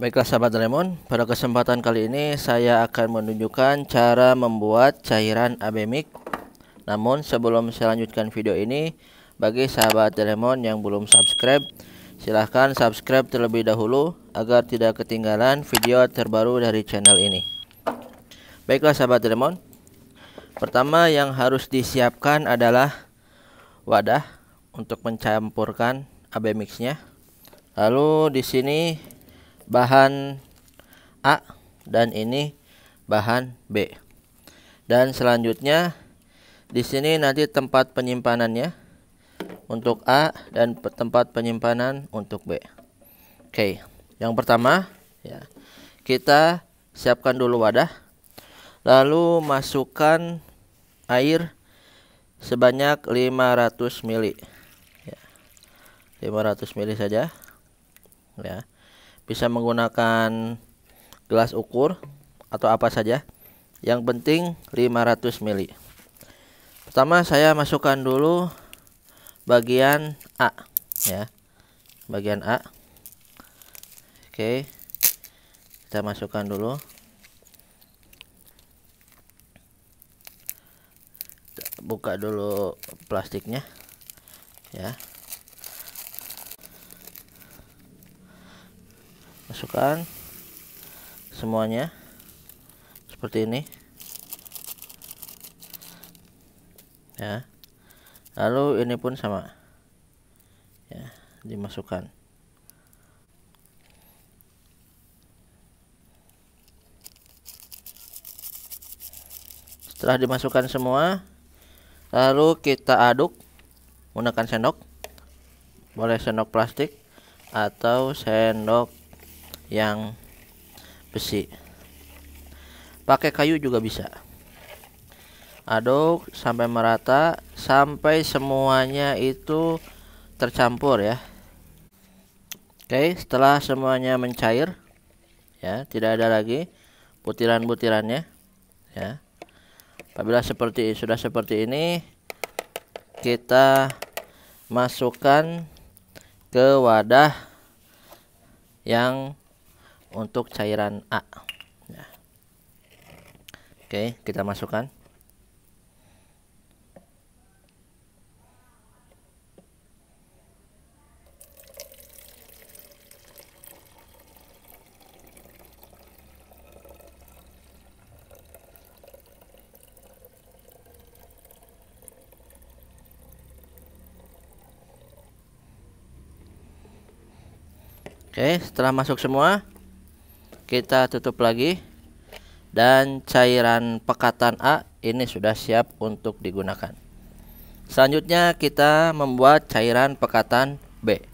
Baiklah sahabat Lemon, pada kesempatan kali ini saya akan menunjukkan cara membuat cairan abemik. Namun sebelum saya lanjutkan video ini, bagi sahabat Lemon yang belum subscribe, silahkan subscribe terlebih dahulu agar tidak ketinggalan video terbaru dari channel ini. Baiklah sahabat Lemon, pertama yang harus disiapkan adalah wadah untuk mencampurkan abemixnya. Lalu di sini bahan A dan ini bahan B. Dan selanjutnya di sini nanti tempat penyimpanannya untuk A dan tempat penyimpanan untuk B. Oke, yang pertama ya kita siapkan dulu wadah. Lalu masukkan air sebanyak 500 ml. 500 ml saja. Ya bisa menggunakan gelas ukur atau apa saja yang penting 500 mili pertama saya masukkan dulu bagian A ya bagian A oke kita masukkan dulu buka dulu plastiknya ya masukkan semuanya seperti ini ya lalu ini pun sama ya dimasukkan setelah dimasukkan semua lalu kita aduk menggunakan sendok boleh sendok plastik atau sendok yang besi pakai kayu juga bisa aduk sampai merata sampai semuanya itu tercampur ya Oke setelah semuanya mencair ya tidak ada lagi butiran-butirannya ya apabila seperti sudah seperti ini kita masukkan ke wadah yang untuk cairan A. Nah. Oke, kita masukkan. Oke, setelah masuk semua, kita tutup lagi dan cairan pekatan A ini sudah siap untuk digunakan selanjutnya kita membuat cairan pekatan B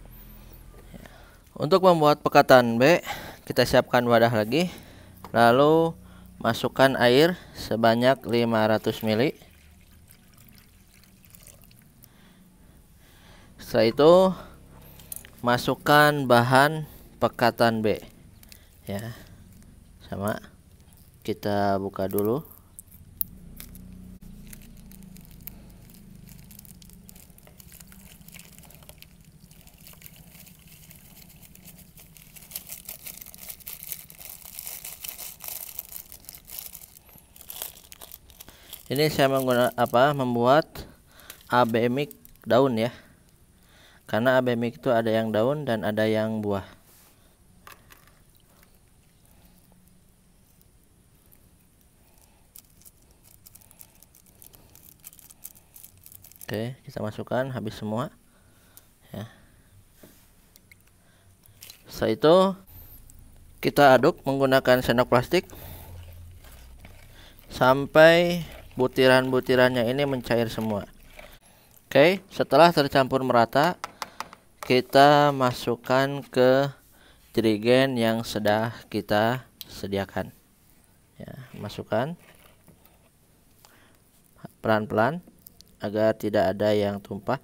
untuk membuat pekatan B kita siapkan wadah lagi lalu masukkan air sebanyak 500 ml setelah itu masukkan bahan pekatan B ya sama kita buka dulu ini saya menggunakan apa membuat abemik daun ya karena abemik itu ada yang daun dan ada yang buah Oke, kita masukkan habis semua. Ya. Setelah itu kita aduk menggunakan sendok plastik sampai butiran-butirannya ini mencair semua. Oke, setelah tercampur merata, kita masukkan ke jerigen yang sudah kita sediakan. Ya, masukkan pelan-pelan agar tidak ada yang tumpah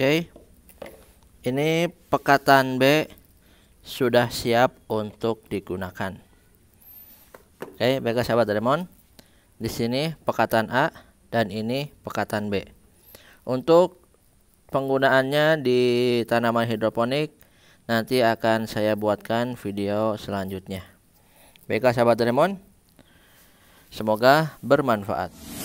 Okay. Ini pekatan B sudah siap untuk digunakan. Oke, baiklah sahabat Remon. Di sini pekatan A dan ini pekatan B. Untuk penggunaannya di tanaman hidroponik nanti akan saya buatkan video selanjutnya. Baiklah sahabat Remon. Semoga bermanfaat.